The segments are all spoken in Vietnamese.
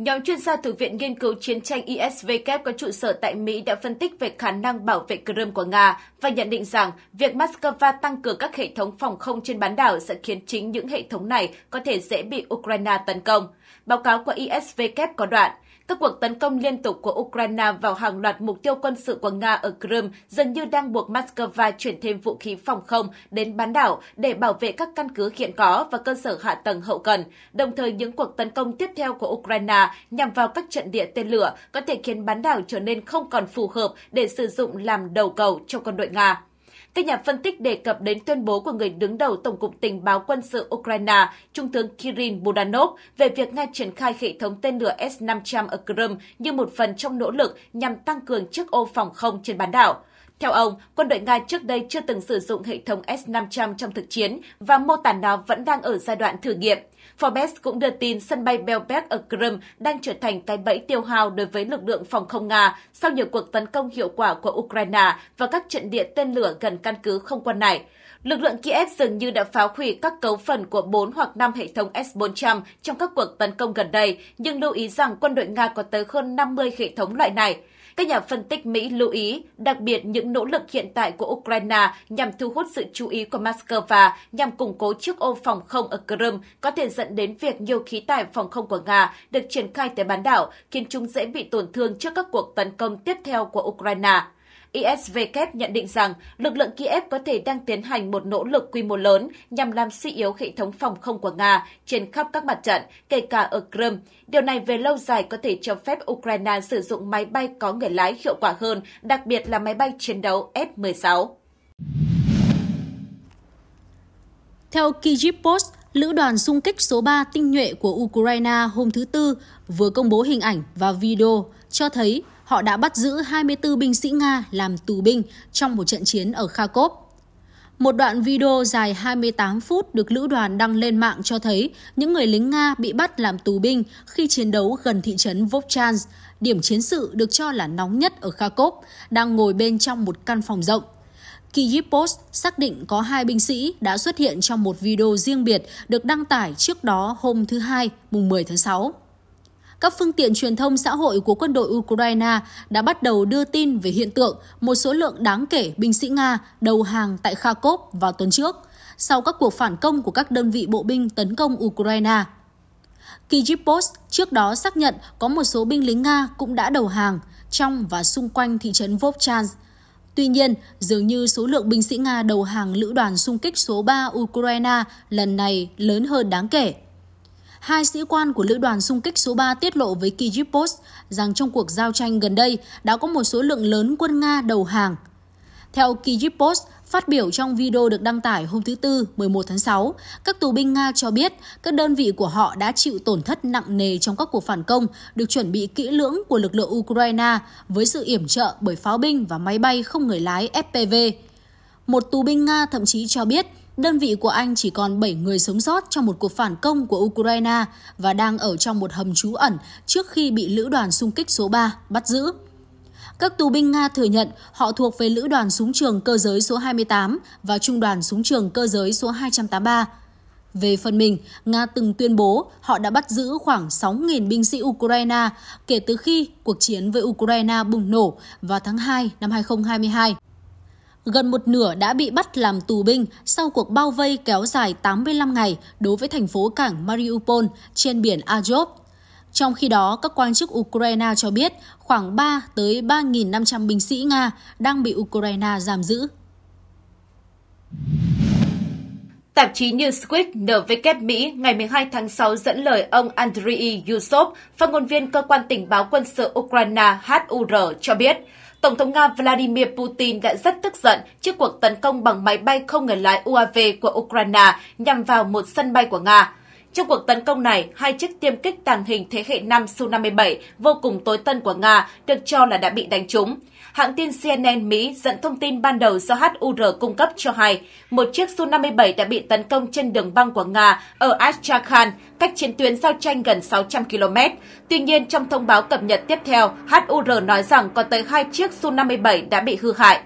Nhóm chuyên gia từ Viện Nghiên cứu Chiến tranh isv ISW có trụ sở tại Mỹ đã phân tích về khả năng bảo vệ Crimea của Nga và nhận định rằng việc Moscow tăng cường các hệ thống phòng không trên bán đảo sẽ khiến chính những hệ thống này có thể dễ bị Ukraine tấn công. Báo cáo của isv ISW có đoạn, các cuộc tấn công liên tục của Ukraine vào hàng loạt mục tiêu quân sự của Nga ở Crimea dần như đang buộc Moscow chuyển thêm vũ khí phòng không đến bán đảo để bảo vệ các căn cứ hiện có và cơ sở hạ tầng hậu cần. Đồng thời, những cuộc tấn công tiếp theo của Ukraine nhằm vào các trận địa tên lửa có thể khiến bán đảo trở nên không còn phù hợp để sử dụng làm đầu cầu cho quân đội Nga. Các nhà phân tích đề cập đến tuyên bố của người đứng đầu Tổng cục Tình báo quân sự Ukraine, Trung tướng Kirin Budanov về việc Nga triển khai hệ thống tên lửa S-500 ở Crimea như một phần trong nỗ lực nhằm tăng cường chiếc ô phòng không trên bán đảo. Theo ông, quân đội Nga trước đây chưa từng sử dụng hệ thống S-500 trong thực chiến và mô tả nó vẫn đang ở giai đoạn thử nghiệm. Forbes cũng đưa tin sân bay Belbek ở Crimea đang trở thành cái bẫy tiêu hao đối với lực lượng phòng không Nga sau nhiều cuộc tấn công hiệu quả của Ukraine và các trận địa tên lửa gần căn cứ không quân này. Lực lượng Kiev dường như đã phá hủy các cấu phần của 4 hoặc 5 hệ thống S-400 trong các cuộc tấn công gần đây, nhưng lưu ý rằng quân đội Nga có tới hơn 50 hệ thống loại này. Các nhà phân tích Mỹ lưu ý, đặc biệt những nỗ lực hiện tại của Ukraine nhằm thu hút sự chú ý của Moscow nhằm củng cố chiếc ô phòng không ở Crimea có thể dẫn đến việc nhiều khí tài phòng không của Nga được triển khai tới bán đảo, khiến chúng dễ bị tổn thương trước các cuộc tấn công tiếp theo của Ukraine. ISVK e nhận định rằng lực lượng Kiev có thể đang tiến hành một nỗ lực quy mô lớn nhằm làm suy yếu hệ thống phòng không của Nga trên khắp các mặt trận, kể cả ở Crimea. Điều này về lâu dài có thể cho phép Ukraine sử dụng máy bay có người lái hiệu quả hơn, đặc biệt là máy bay chiến đấu F-16. Theo Kyiv Post, Lữ đoàn xung kích số 3 tinh nhuệ của Ukraine hôm thứ Tư vừa công bố hình ảnh và video cho thấy họ đã bắt giữ 24 binh sĩ Nga làm tù binh trong một trận chiến ở Kharkov. Một đoạn video dài 28 phút được lữ đoàn đăng lên mạng cho thấy những người lính Nga bị bắt làm tù binh khi chiến đấu gần thị trấn Vovchansk, điểm chiến sự được cho là nóng nhất ở Kharkov, đang ngồi bên trong một căn phòng rộng. Kyiv Post xác định có hai binh sĩ đã xuất hiện trong một video riêng biệt được đăng tải trước đó hôm thứ Hai, mùng 10 tháng 6 các phương tiện truyền thông xã hội của quân đội Ukraine đã bắt đầu đưa tin về hiện tượng một số lượng đáng kể binh sĩ Nga đầu hàng tại Kharkov vào tuần trước, sau các cuộc phản công của các đơn vị bộ binh tấn công Ukraine. Kyiv Post trước đó xác nhận có một số binh lính Nga cũng đã đầu hàng trong và xung quanh thị trấn Vovchansk, Tuy nhiên, dường như số lượng binh sĩ Nga đầu hàng lữ đoàn xung kích số 3 Ukraine lần này lớn hơn đáng kể hai sĩ quan của lữ đoàn xung kích số 3 tiết lộ với Kyiv Post rằng trong cuộc giao tranh gần đây đã có một số lượng lớn quân Nga đầu hàng. Theo Kyiv Post, Phát biểu trong video được đăng tải hôm thứ Tư 11 tháng 6, các tù binh Nga cho biết các đơn vị của họ đã chịu tổn thất nặng nề trong các cuộc phản công được chuẩn bị kỹ lưỡng của lực lượng Ukraine với sự yểm trợ bởi pháo binh và máy bay không người lái FPV. Một tù binh Nga thậm chí cho biết đơn vị của Anh chỉ còn 7 người sống sót trong một cuộc phản công của Ukraine và đang ở trong một hầm trú ẩn trước khi bị lữ đoàn xung kích số 3 bắt giữ. Các tù binh Nga thừa nhận họ thuộc về lữ đoàn súng trường cơ giới số 28 và trung đoàn súng trường cơ giới số 283. Về phần mình, Nga từng tuyên bố họ đã bắt giữ khoảng 6.000 binh sĩ Ukraine kể từ khi cuộc chiến với Ukraine bùng nổ vào tháng 2 năm 2022. Gần một nửa đã bị bắt làm tù binh sau cuộc bao vây kéo dài 85 ngày đối với thành phố cảng Mariupol trên biển Azov. Trong khi đó, các quan chức Ukraine cho biết khoảng 3 tới 3.500 binh sĩ Nga đang bị Ukraine giam giữ. Tạp chí Newsweek NW Mỹ ngày 12 tháng 6 dẫn lời ông Andriy Yusov, phát ngôn viên cơ quan tình báo quân sự Ukraine HUR cho biết, Tổng thống Nga Vladimir Putin đã rất tức giận trước cuộc tấn công bằng máy bay không người lái UAV của Ukraine nhằm vào một sân bay của Nga. Trong cuộc tấn công này, hai chiếc tiêm kích tàng hình thế hệ 5 Su-57 vô cùng tối tân của Nga được cho là đã bị đánh trúng. Hãng tin CNN Mỹ dẫn thông tin ban đầu do HUR cung cấp cho hay một chiếc Su-57 đã bị tấn công trên đường băng của Nga ở Astrakhan, cách chiến tuyến giao tranh gần 600 km. Tuy nhiên, trong thông báo cập nhật tiếp theo, HUR nói rằng có tới hai chiếc Su-57 đã bị hư hại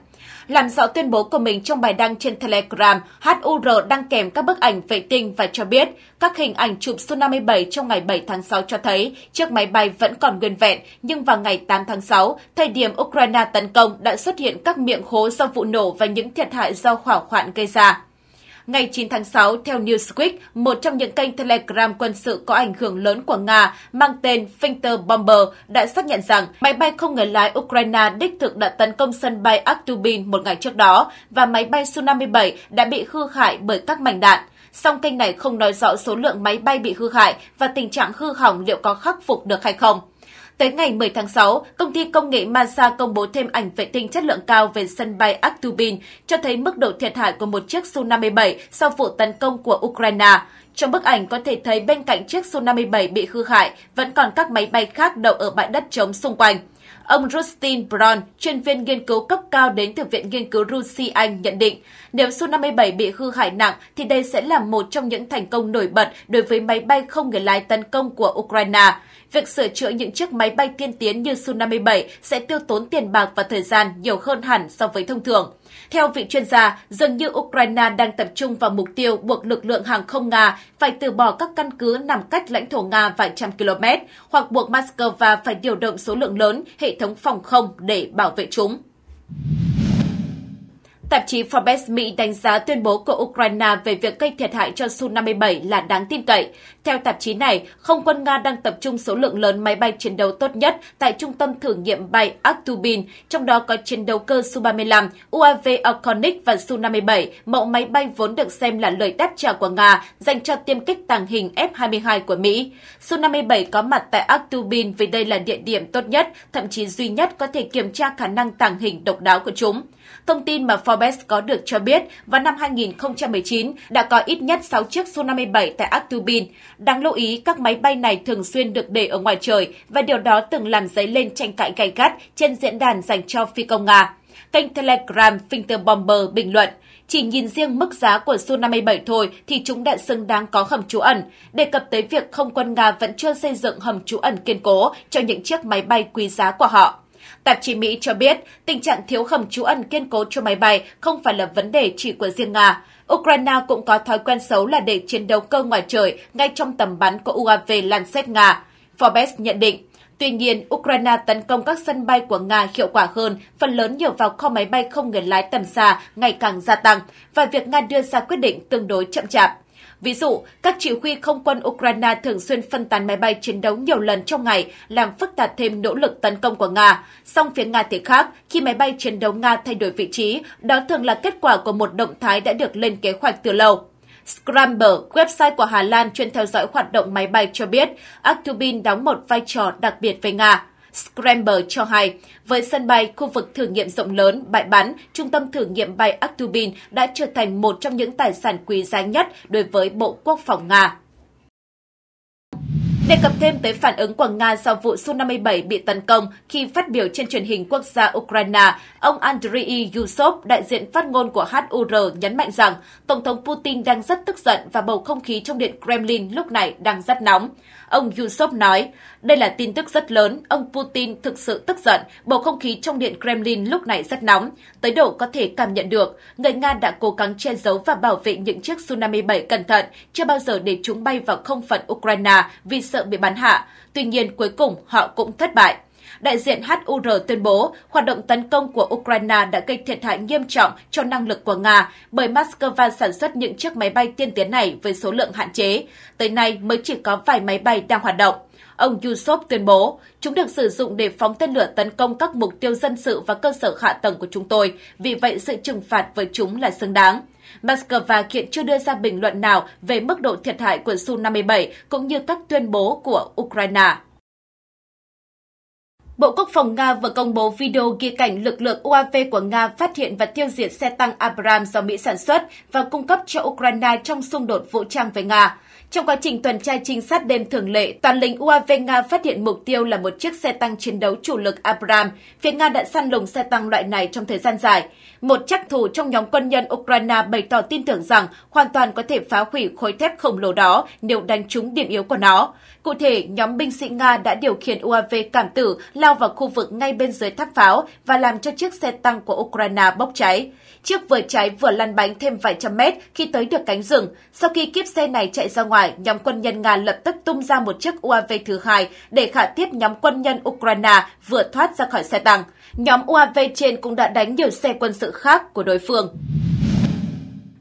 làm rõ tuyên bố của mình trong bài đăng trên Telegram, HUR đang kèm các bức ảnh vệ tinh và cho biết các hình ảnh chụp Su-57 trong ngày 7 tháng 6 cho thấy chiếc máy bay vẫn còn nguyên vẹn, nhưng vào ngày 8 tháng 6, thời điểm Ukraine tấn công đã xuất hiện các miệng hố do vụ nổ và những thiệt hại do hỏa hoạn gây ra. Ngày 9 tháng 6, theo Newsweek, một trong những kênh Telegram quân sự có ảnh hưởng lớn của Nga mang tên Finter Bomber đã xác nhận rằng máy bay không người lái Ukraine đích thực đã tấn công sân bay Aktubin một ngày trước đó và máy bay Su-57 đã bị hư hại bởi các mảnh đạn song kênh này không nói rõ số lượng máy bay bị hư hại và tình trạng hư hỏng liệu có khắc phục được hay không. Tới ngày 10 tháng 6, công ty công nghệ Mansa công bố thêm ảnh vệ tinh chất lượng cao về sân bay Aktubin, cho thấy mức độ thiệt hại của một chiếc Su-57 sau vụ tấn công của Ukraine. Trong bức ảnh có thể thấy bên cạnh chiếc Su-57 bị hư hại, vẫn còn các máy bay khác đậu ở bãi đất trống xung quanh. Ông Justin Brown, chuyên viên nghiên cứu cấp cao đến từ Viện Nghiên cứu Rusi Anh nhận định, nếu Su-57 bị hư hại nặng thì đây sẽ là một trong những thành công nổi bật đối với máy bay không người lái tấn công của Ukraine. Việc sửa chữa những chiếc máy bay tiên tiến như Su-57 sẽ tiêu tốn tiền bạc và thời gian nhiều hơn hẳn so với thông thường. Theo vị chuyên gia, dường như Ukraine đang tập trung vào mục tiêu buộc lực lượng hàng không Nga phải từ bỏ các căn cứ nằm cách lãnh thổ Nga vài trăm km hoặc buộc Moscow phải điều động số lượng lớn hệ thống phòng không để bảo vệ chúng. Tạp chí Forbes Mỹ đánh giá tuyên bố của Ukraine về việc gây thiệt hại cho Su-57 là đáng tin cậy, theo tạp chí này, không quân Nga đang tập trung số lượng lớn máy bay chiến đấu tốt nhất tại trung tâm thử nghiệm bay Aktubin, trong đó có chiến đấu cơ Su-35, UAV Okhonic và Su-57, mẫu máy bay vốn được xem là lời đáp trả của Nga dành cho tiêm kích tàng hình F-22 của Mỹ. Su-57 có mặt tại Aktubin vì đây là địa điểm tốt nhất, thậm chí duy nhất có thể kiểm tra khả năng tàng hình độc đáo của chúng. Thông tin mà Forbes có được cho biết, vào năm 2019 đã có ít nhất 6 chiếc Su-57 tại Aktubin. Đáng lưu ý, các máy bay này thường xuyên được để ở ngoài trời và điều đó từng làm dấy lên tranh cãi gay gắt trên diễn đàn dành cho phi công Nga. Kênh Telegram Finger Bomber bình luận, chỉ nhìn riêng mức giá của Su-57 thôi thì chúng đã xứng đáng có hầm trú ẩn, đề cập tới việc không quân Nga vẫn chưa xây dựng hầm trú ẩn kiên cố cho những chiếc máy bay quý giá của họ. Tạp chí Mỹ cho biết tình trạng thiếu hầm trú ẩn kiên cố cho máy bay không phải là vấn đề chỉ của riêng Nga. Ukraine cũng có thói quen xấu là để chiến đấu cơ ngoài trời ngay trong tầm bắn của UAV lan Lancet Nga. Forbes nhận định, Tuy nhiên, Ukraine tấn công các sân bay của Nga hiệu quả hơn, phần lớn nhờ vào kho máy bay không người lái tầm xa ngày càng gia tăng và việc Nga đưa ra quyết định tương đối chậm chạp. Ví dụ, các chỉ huy không quân Ukraine thường xuyên phân tán máy bay chiến đấu nhiều lần trong ngày, làm phức tạp thêm nỗ lực tấn công của Nga. Song phía Nga thì khác, khi máy bay chiến đấu Nga thay đổi vị trí, đó thường là kết quả của một động thái đã được lên kế hoạch từ lâu. Scramble, website của Hà Lan chuyên theo dõi hoạt động máy bay cho biết, Aktubin đóng một vai trò đặc biệt với Nga. Scramble cho hay, với sân bay, khu vực thử nghiệm rộng lớn, bãi bắn, trung tâm thử nghiệm bay Aktubin đã trở thành một trong những tài sản quý giá nhất đối với Bộ Quốc phòng Nga. Đề cập thêm tới phản ứng của Nga sau vụ Su-57 bị tấn công khi phát biểu trên truyền hình quốc gia Ukraine, ông Andriy Yusov, đại diện phát ngôn của HUR, nhấn mạnh rằng Tổng thống Putin đang rất tức giận và bầu không khí trong điện Kremlin lúc này đang rất nóng. Ông Yusov nói, đây là tin tức rất lớn, ông Putin thực sự tức giận, bầu không khí trong điện Kremlin lúc này rất nóng, tới độ có thể cảm nhận được người Nga đã cố gắng che giấu và bảo vệ những chiếc Su-57 cẩn thận, chưa bao giờ để chúng bay vào không phận Ukraine vì sợ bị bắn hạ. Tuy nhiên, cuối cùng họ cũng thất bại. Đại diện HUR tuyên bố hoạt động tấn công của Ukraine đã gây thiệt hại nghiêm trọng cho năng lực của Nga bởi Moscow sản xuất những chiếc máy bay tiên tiến này với số lượng hạn chế. Tới nay mới chỉ có vài máy bay đang hoạt động. Ông Yusov tuyên bố, chúng được sử dụng để phóng tên lửa tấn công các mục tiêu dân sự và cơ sở hạ tầng của chúng tôi, vì vậy sự trừng phạt với chúng là xứng đáng. Moscow hiện chưa đưa ra bình luận nào về mức độ thiệt hại của Su-57 cũng như các tuyên bố của Ukraine. Bộ Quốc phòng Nga vừa công bố video ghi cảnh lực lượng UAV của Nga phát hiện và tiêu diệt xe tăng Abrams do Mỹ sản xuất và cung cấp cho Ukraine trong xung đột vũ trang với Nga. Trong quá trình tuần tra trinh sát đêm thường lệ, toàn lính UAV Nga phát hiện mục tiêu là một chiếc xe tăng chiến đấu chủ lực Abram. Phía Nga đã săn lùng xe tăng loại này trong thời gian dài. Một chắc thủ trong nhóm quân nhân Ukraine bày tỏ tin tưởng rằng hoàn toàn có thể phá hủy khối thép khổng lồ đó nếu đánh trúng điểm yếu của nó. Cụ thể, nhóm binh sĩ Nga đã điều khiển UAV cảm tử lao vào khu vực ngay bên dưới tháp pháo và làm cho chiếc xe tăng của Ukraine bốc cháy. Chiếc vừa cháy vừa lăn bánh thêm vài trăm mét khi tới được cánh rừng. Sau khi kiếp xe này chạy ra ngoài, Hải, nhóm quân nhân Nga lập tức tung ra một chiếc UAV thứ hai để khả tiếp nhóm quân nhân Ukraine vừa thoát ra khỏi xe tăng. Nhóm UAV trên cũng đã đánh nhiều xe quân sự khác của đối phương.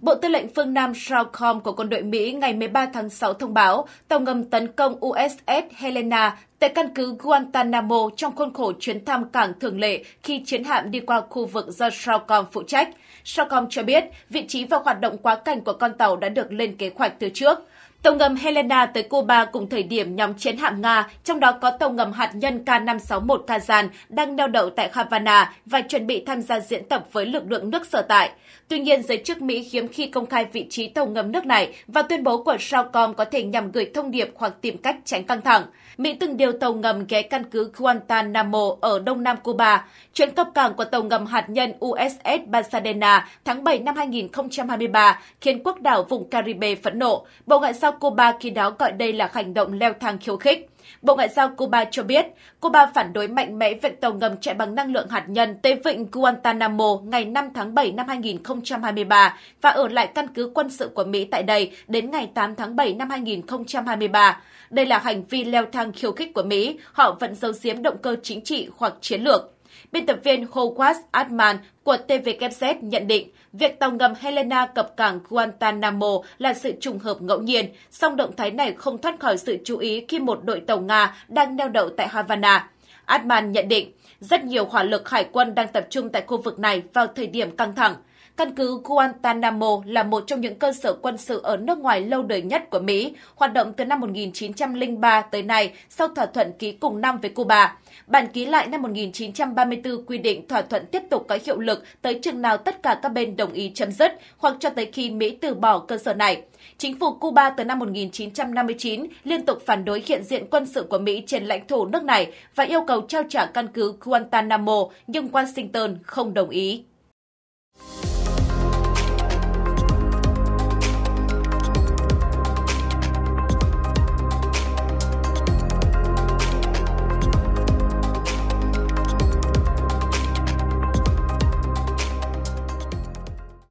Bộ Tư lệnh phương Nam Stratcom của quân đội Mỹ ngày 13 tháng 6 thông báo tàu ngầm tấn công USS Helena tại căn cứ Guantanamo trong khuôn khổ chuyến thăm cảng thường lệ khi chiến hạm đi qua khu vực do Stratcom phụ trách. Stratcom cho biết vị trí và hoạt động quá cảnh của con tàu đã được lên kế hoạch từ trước. Tàu ngầm Helena tới Cuba cùng thời điểm nhóm chiến hạm Nga, trong đó có tàu ngầm hạt nhân K561 Kazan đang neo đậu tại Havana và chuẩn bị tham gia diễn tập với lực lượng nước sở tại. Tuy nhiên, giới chức Mỹ khiếm khi công khai vị trí tàu ngầm nước này và tuyên bố của Southcom có thể nhằm gửi thông điệp hoặc tìm cách tránh căng thẳng. Mỹ từng điều tàu ngầm ghé căn cứ Guantanamo ở đông nam Cuba, chuyến cập cảng của tàu ngầm hạt nhân USS Pasadena tháng 7 năm 2023 khiến quốc đảo vùng Caribe phẫn nộ. Bộ Ngoại giao Cuba khi đó gọi đây là hành động leo thang khiêu khích. Bộ Ngoại giao Cuba cho biết, Cuba phản đối mạnh mẽ việc tàu ngầm chạy bằng năng lượng hạt nhân tới vịnh Guantanamo ngày 5 tháng 7 năm 2023 và ở lại căn cứ quân sự của Mỹ tại đây đến ngày 8 tháng 7 năm 2023. Đây là hành vi leo thang khiêu khích của Mỹ, họ vẫn giấu giếm động cơ chính trị hoặc chiến lược. Biên tập viên Howard Atman của TVKZ nhận định việc tàu ngầm Helena cập cảng Guantanamo là sự trùng hợp ngẫu nhiên, song động thái này không thoát khỏi sự chú ý khi một đội tàu Nga đang neo đậu tại Havana. Atman nhận định, rất nhiều hỏa lực hải quân đang tập trung tại khu vực này vào thời điểm căng thẳng. Căn cứ Guantanamo là một trong những cơ sở quân sự ở nước ngoài lâu đời nhất của Mỹ, hoạt động từ năm 1903 tới nay sau thỏa thuận ký cùng năm với Cuba. Bản ký lại năm 1934 quy định thỏa thuận tiếp tục có hiệu lực tới chừng nào tất cả các bên đồng ý chấm dứt hoặc cho tới khi Mỹ từ bỏ cơ sở này. Chính phủ Cuba từ năm 1959 liên tục phản đối hiện diện quân sự của Mỹ trên lãnh thổ nước này và yêu cầu trao trả căn cứ Guantanamo Guantanamo, nhưng Washington không đồng ý